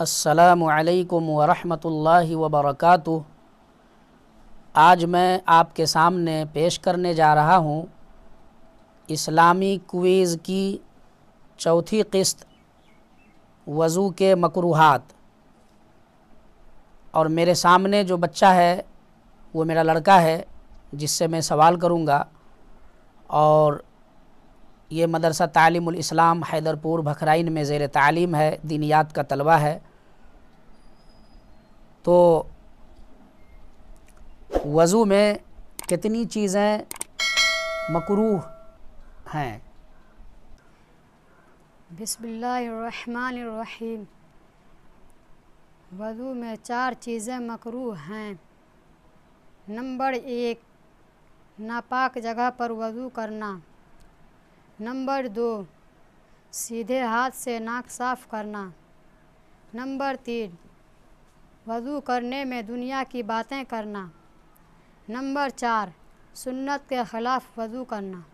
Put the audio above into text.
असलकम वरहमतुल्लाहि वबरकातु आज मैं आपके सामने पेश करने जा रहा हूँ इस्लामी क्वीज़ की चौथी किस्त वज़ू के मकरूहत और मेरे सामने जो बच्चा है वो मेरा लड़का है जिससे मैं सवाल करूँगा और ये मदरसा इस्लाम हैदरपुर भखराइन में ज़ेर तालीम है दीनियात का तलबा है तो वज़ू में कितनी चीज़ें मकरूह हैं बिस्मिल्लाहिर्रहमानिर्रहीम वज़ू में चार चीज़ें मकरूह हैं नंबर एक नापाक जगह पर वजू करना नंबर दो सीधे हाथ से नाक साफ करना नंबर तीन वजू करने में दुनिया की बातें करना नंबर चार सुन्नत के ख़िलाफ़ वज़ू करना